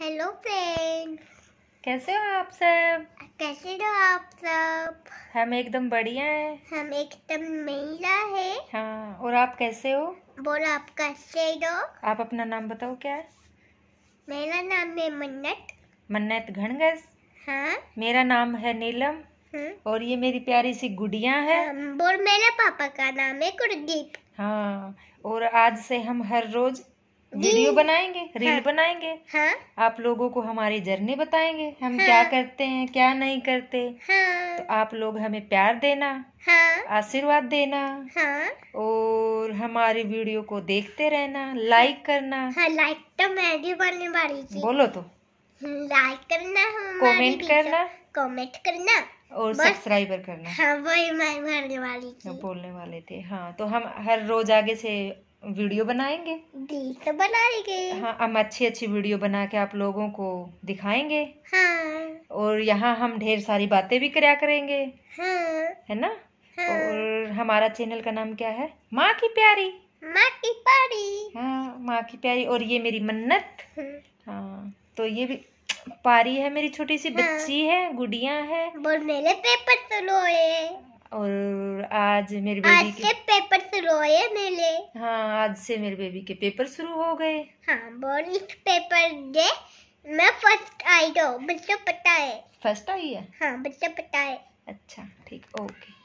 Hello friends कैसे हो आप सब कैसे हो आप सब हम एकदम बढ़िया हैं हम एकदम महिला है हाँ और आप कैसे हो बोलो आप कैसे हो आप अपना नाम बताओ क्या है मेरा नाम है मन्नत मन्नत घनगस हाँ मेरा नाम है नीलम हुँ? हम्म। और ये मेरी प्यारी सी गुड़िया है और मेरे पापा का नाम है गुरदीप हाँ और आज से हम हर रोज़ वीडियो बनाएंगे रील हाँ, बनाएंगे हाँ, आप लोगों को हमारी जर्नी बताएंगे हम हाँ, क्या करते हैं क्या नहीं करते हाँ, तो आप लोग हमें प्यार देना हाँ, आशीर्वाद देना हाँ, और हमारी वीडियो को देखते रहना हाँ। लाइक करना हाँ, लाइक तो मैं भी बोलने वाली थी बोलो तो लाइक करना कमेंट करना कमेंट करना और सब्सक्राइबर करना हाँ वही मैं बोलने वाली थी बोलने वाले थे हाँ तो हम हर रोज आगे से वीडियो बनाएंगे बनाएंगे हाँ हम अच्छी अच्छी वीडियो बना के आप लोगों को दिखाएंगे हाँ और यहाँ हम ढेर सारी बातें भी कराया करेंगे हाँ है ना हाँ। और हमारा चैनल का नाम क्या है माँ की प्यारी माँ की प्यारी हाँ माँ की प्यारी और ये मेरी मन्नत हाँ, हाँ तो ये भी पारी है मेरी छोटी सी हाँ। बच्ची है गुड़िया है और मेरे पेपर तो लोए और आज मेरी बेटी के रोए मेले हाँ आज से मेरे बेबी के पेपर शुरू हो गए हाँ बोनिक पेपर दे मैं फर्स्ट आई दो बच्चों पता है फर्स्ट आई है हाँ बच्चा पता है अच्छा ठीक ओके